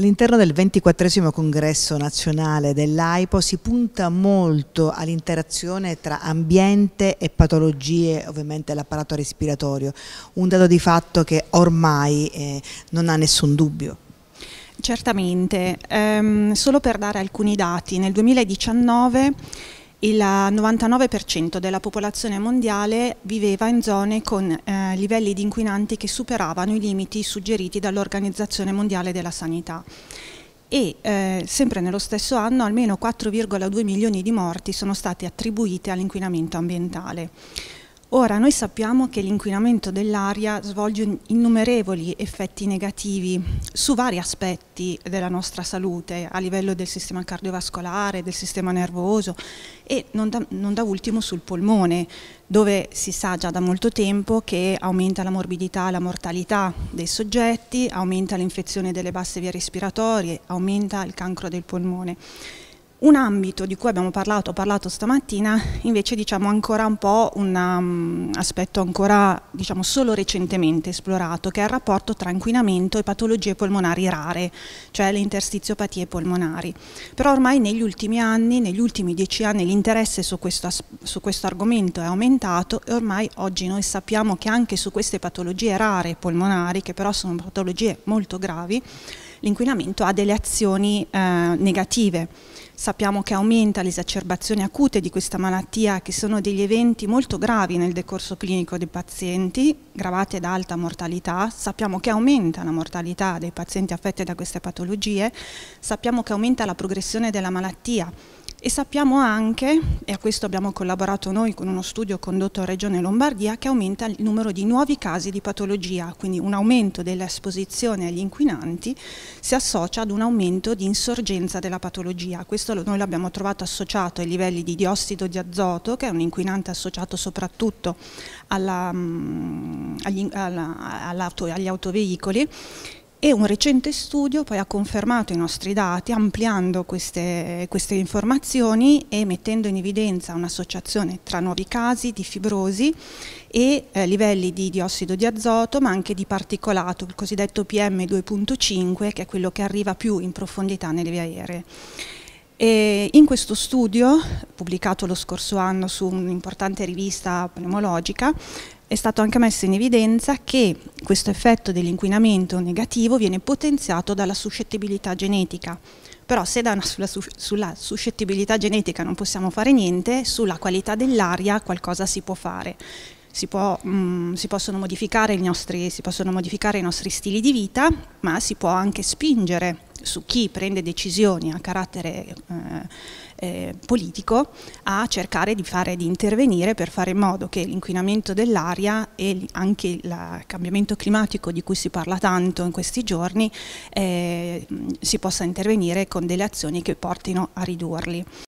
All'interno del 24 congresso nazionale dell'AIPO si punta molto all'interazione tra ambiente e patologie, ovviamente l'apparato respiratorio, un dato di fatto che ormai eh, non ha nessun dubbio. Certamente, ehm, solo per dare alcuni dati, nel 2019 il 99% della popolazione mondiale viveva in zone con eh, livelli di inquinanti che superavano i limiti suggeriti dall'Organizzazione Mondiale della Sanità e eh, sempre nello stesso anno almeno 4,2 milioni di morti sono state attribuite all'inquinamento ambientale. Ora, noi sappiamo che l'inquinamento dell'aria svolge innumerevoli effetti negativi su vari aspetti della nostra salute, a livello del sistema cardiovascolare, del sistema nervoso e non da, non da ultimo sul polmone, dove si sa già da molto tempo che aumenta la morbidità e la mortalità dei soggetti, aumenta l'infezione delle basse vie respiratorie, aumenta il cancro del polmone. Un ambito di cui abbiamo parlato, parlato stamattina, invece diciamo ancora un po' un um, aspetto ancora diciamo solo recentemente esplorato, che è il rapporto tra inquinamento e patologie polmonari rare, cioè le interstiziopatie polmonari. Però ormai negli ultimi anni, negli ultimi dieci anni, l'interesse su questo, su questo argomento è aumentato e ormai oggi noi sappiamo che anche su queste patologie rare polmonari, che però sono patologie molto gravi, l'inquinamento ha delle azioni eh, negative. Sappiamo che aumenta l'esacerbazione acute di questa malattia, che sono degli eventi molto gravi nel decorso clinico dei pazienti, gravate da alta mortalità. Sappiamo che aumenta la mortalità dei pazienti affetti da queste patologie. Sappiamo che aumenta la progressione della malattia e sappiamo anche, e a questo abbiamo collaborato noi con uno studio condotto a Regione Lombardia, che aumenta il numero di nuovi casi di patologia, quindi un aumento dell'esposizione agli inquinanti si associa ad un aumento di insorgenza della patologia. Questo noi l'abbiamo trovato associato ai livelli di diossido di azoto, che è un inquinante associato soprattutto alla, mm, agli, alla, agli autoveicoli, e un recente studio poi ha confermato i nostri dati ampliando queste, queste informazioni e mettendo in evidenza un'associazione tra nuovi casi di fibrosi e eh, livelli di diossido di azoto ma anche di particolato, il cosiddetto PM2.5 che è quello che arriva più in profondità nelle vie aeree. E in questo studio, pubblicato lo scorso anno su un'importante rivista pneumologica, è stato anche messo in evidenza che questo effetto dell'inquinamento negativo viene potenziato dalla suscettibilità genetica. Però se da una, sulla, sulla, suscettibilità genetica non possiamo fare niente, sulla qualità dell'aria qualcosa si può fare si, può, mh, mm, si, possono nostri, si possono modificare i nostri stili di vita, ma si può anche spingere su chi prende decisioni a carattere eh, eh, politico a cercare di, fare, di, intervenire per fare in modo che l'inquinamento dell'aria e anche il cambiamento climatico di cui si parla tanto in questi giorni eh, si possa intervenire con delle azioni che portino a ridurli.